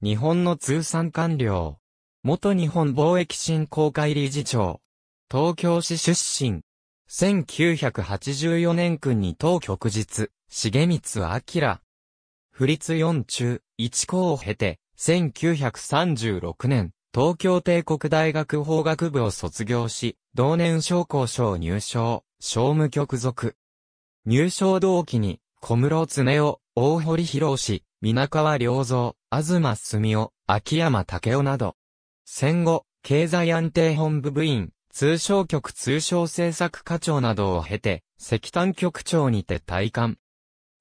日本の通産官僚。元日本貿易振興会理事長。東京市出身。1984年君に当局日、重光明。不立四中、一校を経て、1936年、東京帝国大学法学部を卒業し、同年商工省入省、商務局属。入省同期に、小室常夫、大堀博氏、皆川良造、東澄夫、秋山武雄など。戦後、経済安定本部部員、通商局通商政策課長などを経て、石炭局長にて退官。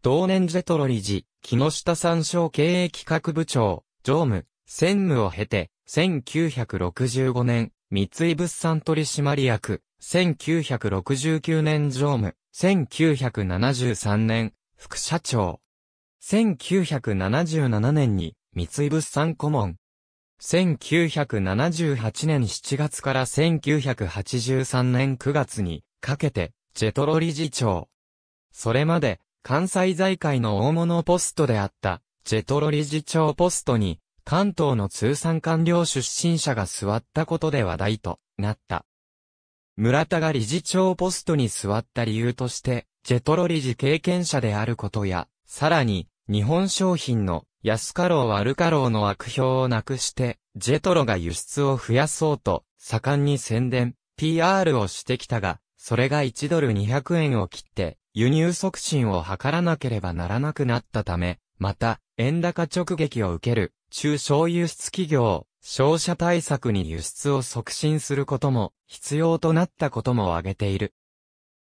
同年ジェトロ理事、木下参照経営企画部長、常務、専務を経て、1965年、三井物産取締役、1969年常務、1973年、副社長、1977年に三井物産顧問。1978年7月から1983年9月にかけてジェトロ理事長。それまで関西財界の大物ポストであったジェトロ理事長ポストに関東の通産官僚出身者が座ったことで話題となった。村田が理事長ポストに座った理由として、ジェトロ理事経験者であることや、さらに、日本商品の安かろう悪かろうの悪評をなくして、ジェトロが輸出を増やそうと、盛んに宣伝、PR をしてきたが、それが1ドル200円を切って、輸入促進を図らなければならなくなったため、また、円高直撃を受ける、中小輸出企業、商社対策に輸出を促進することも、必要となったことも挙げている。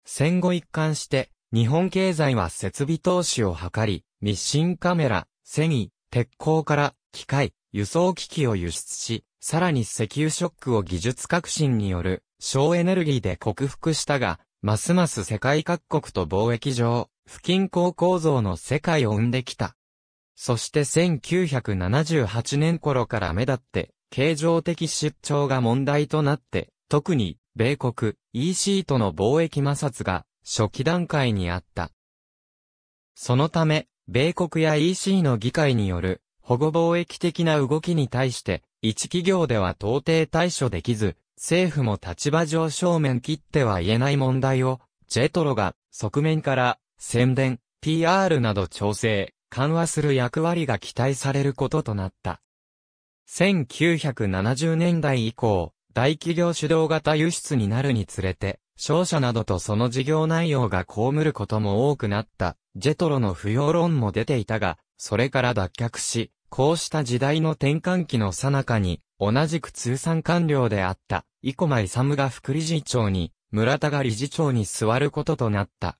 戦後一貫して、日本経済は設備投資を図り、密信カメラ、セミ、鉄鋼から機械、輸送機器を輸出し、さらに石油ショックを技術革新による省エネルギーで克服したが、ますます世界各国と貿易上、不均衡構造の世界を生んできた。そして1978年頃から目立って、形状的出張が問題となって、特に、米国、EC との貿易摩擦が初期段階にあった。そのため、米国や EC の議会による保護貿易的な動きに対して、一企業では到底対処できず、政府も立場上正面切っては言えない問題を、ジェトロが側面から宣伝、PR など調整、緩和する役割が期待されることとなった。1970年代以降、大企業主導型輸出になるにつれて、商社などとその事業内容が被ることも多くなった、ジェトロの不要論も出ていたが、それから脱却し、こうした時代の転換期の最中に、同じく通産官僚であった、生駒勇が副理事長に、村田が理事長に座ることとなった。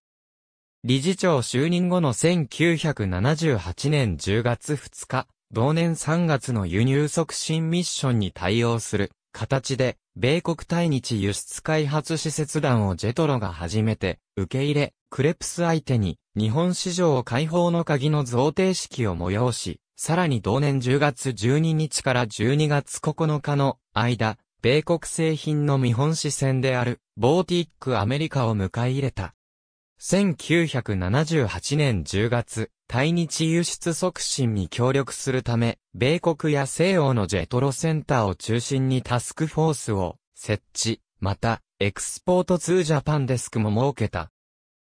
理事長就任後の1978年10月2日、同年3月の輸入促進ミッションに対応する形で、米国対日輸出開発施設団をジェトロが初めて、受け入れ、クレプス相手に、日本市場開放の鍵の贈呈式を催し、さらに同年10月12日から12月9日の間、米国製品の見本市線である、ボーティックアメリカを迎え入れた。1978年10月、対日輸出促進に協力するため、米国や西欧のジェトロセンターを中心にタスクフォースを設置、また、エクスポートツージャパンデスクも設けた。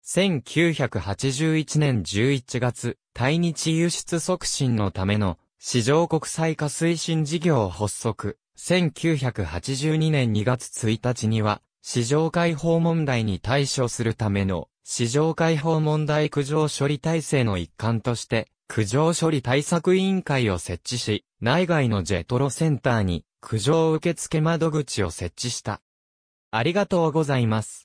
1981年11月、対日輸出促進のための市場国際化推進事業を発足。1982年2月1日には、市場開放問題に対処するための市場開放問題苦情処理体制の一環として、苦情処理対策委員会を設置し、内外のジェトロセンターに苦情受付窓口を設置した。ありがとうございます。